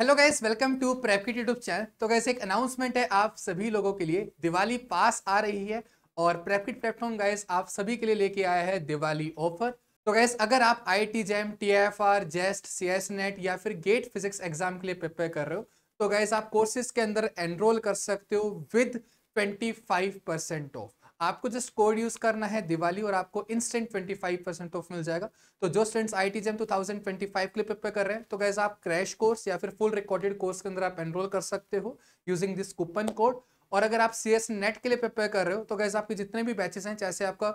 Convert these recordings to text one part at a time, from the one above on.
hello guys welcome to PrepKit YouTube channel तो guys एक announcement है आप सभी लोगों के लिए दिवाली पास आ रही है और प्रेपकिट प्लेटफॉर्म गाइस आप सभी के लिए लेके आया है दिवाली ऑफर तो गैस अगर आप IIT JAM T F R JEST C S NET या फिर गेट फिजिक्स एग्जाम के लिए प्रिपेयर कर रहे हो तो गैस आप कोर्सेज के अंदर एनरोल कर सकते हो with twenty five percent off आपको जस्ट कोड यूज करना है दिवाली और आपको इंस्टेंट 25 परसेंट ऑफ मिल जाएगा तो जो students IIT JAM two thousand twenty five clip पे कर रहे हैं तो गैस आप क्रैश कोर्स या फिर फुल रिकॉर्डेड कोर्स के अंदर आप एनरोल कर सकते हो यूजिंग दिस कूपन कोड और अगर आप सी एस नेट के लिए प्रिपेयर कर रहे हो तो गैस आपके जितने भी बैचेस हैं जैसे आपका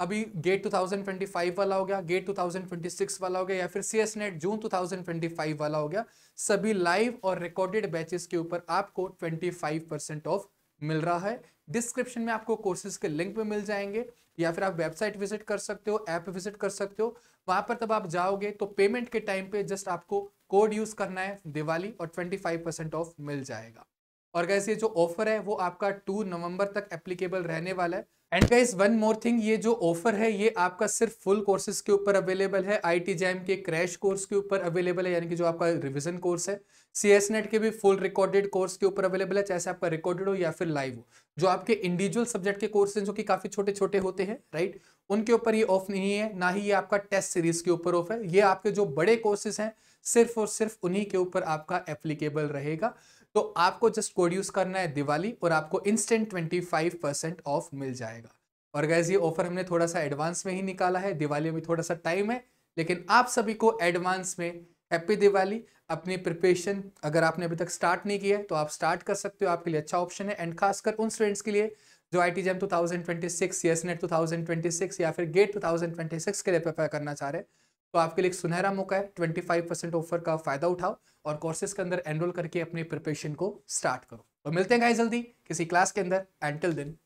अभी गेट 2025 वाला हो गया गेट 2026 वाला हो गया या फिर सी एस नेट जून 2025 वाला हो गया सभी लाइव और रिकॉर्डेड बैचेस के ऊपर आपको 25 परसेंट ऑफ मिल रहा है डिस्क्रिप्शन में आपको कोर्सेज के लिंक भी मिल जाएंगे या फिर आप वेबसाइट विजिट कर सकते हो ऐप विजिट कर सकते हो वहां पर तब आप जाओगे तो पेमेंट के टाइम पे जस्ट आपको कोड यूज करना है दिवाली और ट्वेंटी फाइव परसेंट ऑफ मिल जाएगा और कैसे जो ऑफर है वो आपका टू नवंबर तक एप्लीकेबल रहने वाला है and guys one more thing ये जो ऑफर है ये आपका सिर्फ फुल कोर्सेज के ऊपर अवेलेबल है आईटी जैम के क्रैश कोर्स के ऊपर अवेलेबल है यानी कि जो आपका रिवीजन कोर्स है सीएसनेट के भी फुल रिकॉर्डेड कोर्स के ऊपर अवेलेबल है चाहे आपका रिकॉर्डेड हो या फिर लाइव हो जो आपके इंडिविजुअल सब्जेक्ट के कोर्स हैं जो कि काफी छोटे छोटे होते हैं राइट उनके ऊपर ये ऑफ नहीं है ना ही ये आपका टेस्ट सीरीज के ऊपर ऑफ है ये आपके जो बड़े कोर्सेज हैं सिर्फ और सिर्फ उन्हीं के ऊपर आपका एप्लीकेबल रहेगा तो आपको जस्ट कोड यूज़ करना है दिवाली और आपको instant twenty five percent off मिल जाएगा और गैस ये ऑफर हमने थोड़ा सा एडवांस में ही निकाला है दिवाली में थोड़ा सा टाइम है लेकिन आप सभी को एडवांस में हैप्पी दिवाली अपनी प्रिपरेशन अगर आपने अभी तक स्टार्ट नहीं किया है तो आप स्टार्ट कर सकते हो आपके लिए अच्छा ऑप्शन है एंड खासकर उन स्टूडेंट्स के लिए जो IIT JAM two thousand twenty six या फिर GATE two thousand twenty six के लिए प्रिपेयर करना चाह रहे हैं तो आपके लिए एक सुनहरा मौका है परसेंट ऑफर का फायदा उठाओ और कोर्सेज के अंदर एनरोल करके अपने प्रिपरेशन को स्टार्ट करो तो मिलते हैं गाइस जल्दी किसी क्लास के अंदर एंटिल दिन